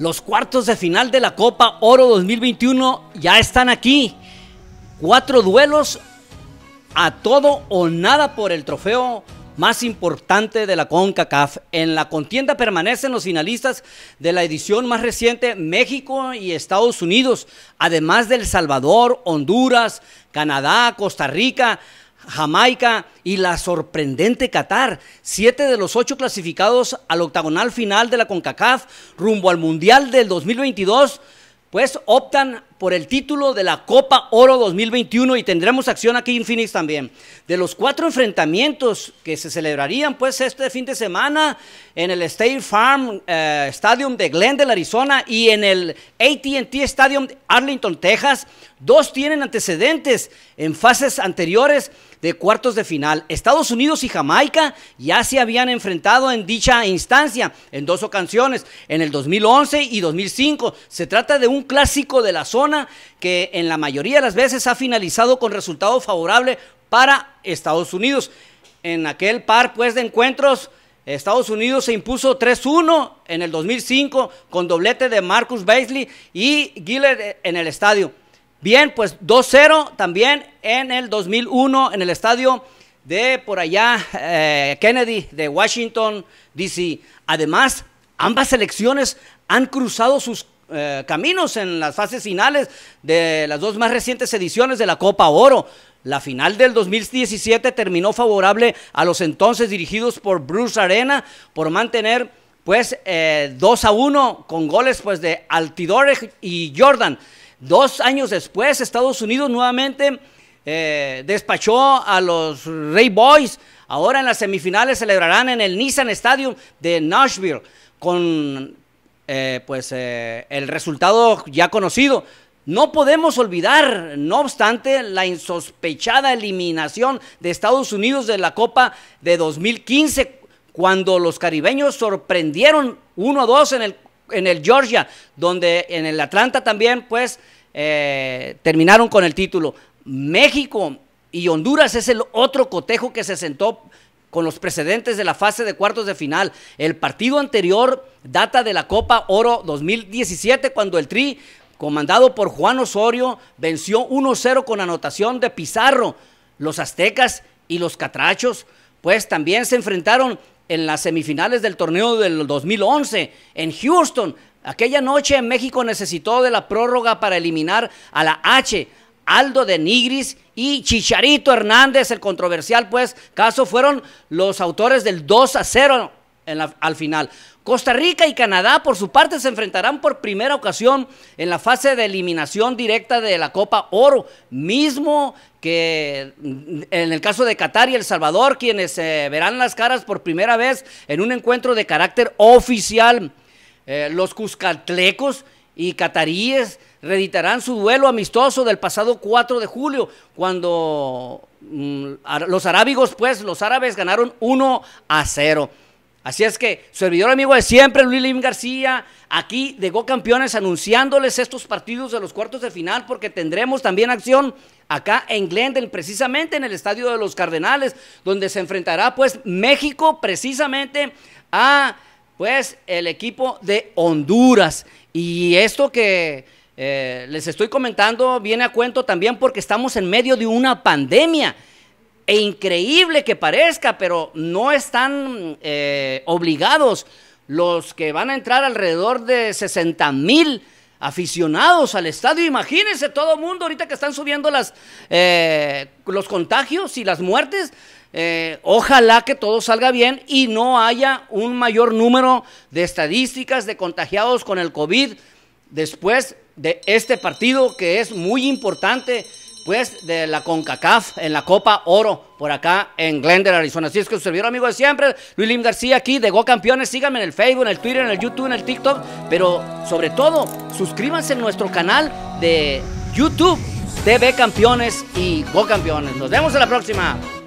Los cuartos de final de la Copa Oro 2021 ya están aquí. Cuatro duelos a todo o nada por el trofeo más importante de la CONCACAF. En la contienda permanecen los finalistas de la edición más reciente México y Estados Unidos, además de El Salvador, Honduras, Canadá, Costa Rica. Jamaica y la sorprendente Qatar, siete de los ocho clasificados al octagonal final de la CONCACAF rumbo al Mundial del 2022, pues optan por el título de la Copa Oro 2021 y tendremos acción aquí en Phoenix también. De los cuatro enfrentamientos que se celebrarían pues este fin de semana en el State Farm eh, Stadium de Glendale, Arizona y en el ATT Stadium Arlington, Texas, dos tienen antecedentes en fases anteriores de cuartos de final. Estados Unidos y Jamaica ya se habían enfrentado en dicha instancia en dos ocasiones, en el 2011 y 2005. Se trata de un clásico de la zona que en la mayoría de las veces ha finalizado con resultado favorable para Estados Unidos. En aquel par pues, de encuentros, Estados Unidos se impuso 3-1 en el 2005 con doblete de Marcus Bailey y Gillard en el estadio. Bien, pues 2-0 también en el 2001 en el estadio de por allá eh, Kennedy de Washington, D.C. Además, ambas selecciones han cruzado sus eh, caminos en las fases finales de las dos más recientes ediciones de la Copa Oro. La final del 2017 terminó favorable a los entonces dirigidos por Bruce Arena por mantener pues eh, dos 2 a 1 con goles pues de Altidore y Jordan. Dos años después Estados Unidos nuevamente eh, despachó a los Ray Boys. Ahora en las semifinales celebrarán en el Nissan Stadium de Nashville con eh, pues eh, el resultado ya conocido. No podemos olvidar, no obstante, la insospechada eliminación de Estados Unidos de la Copa de 2015, cuando los caribeños sorprendieron 1 2 en el, en el Georgia, donde en el Atlanta también, pues, eh, terminaron con el título. México y Honduras es el otro cotejo que se sentó con los precedentes de la fase de cuartos de final. El partido anterior data de la Copa Oro 2017 cuando el Tri, comandado por Juan Osorio, venció 1-0 con anotación de Pizarro. Los aztecas y los catrachos pues también se enfrentaron en las semifinales del torneo del 2011 en Houston. Aquella noche México necesitó de la prórroga para eliminar a la H Aldo de Nigris y Chicharito Hernández, el controversial, pues, caso fueron los autores del 2 a 0 en la, al final. Costa Rica y Canadá, por su parte, se enfrentarán por primera ocasión en la fase de eliminación directa de la Copa Oro, mismo que en el caso de Qatar y El Salvador, quienes se eh, verán las caras por primera vez en un encuentro de carácter oficial. Eh, los cuscatlecos y cataríes reeditarán su duelo amistoso del pasado 4 de julio, cuando mm, los arábigos, pues, los árabes ganaron 1 a 0. Así es que, servidor amigo de siempre, Luis Lim García, aquí de Go Campeones, anunciándoles estos partidos de los cuartos de final, porque tendremos también acción acá en Glendale, precisamente en el Estadio de los Cardenales, donde se enfrentará, pues, México, precisamente, a, pues, el equipo de Honduras. Y esto que eh, les estoy comentando, viene a cuento también porque estamos en medio de una pandemia. E increíble que parezca, pero no están eh, obligados los que van a entrar alrededor de 60 mil aficionados al estadio. Imagínense todo el mundo ahorita que están subiendo eh, los contagios y las muertes. ojalá que todo salga bien y no haya un mayor número de estadísticas de contagiados con el COVID después de este partido que es muy importante, pues de la CONCACAF en la Copa Oro por acá en Glendale, Arizona. Así es que su servidor amigo de siempre, Luis Lim García aquí de Go Campeones. Síganme en el Facebook, en el Twitter, en el YouTube, en el TikTok, pero sobre todo suscríbanse en nuestro canal de YouTube TV Campeones y Go Campeones. Nos vemos en la próxima.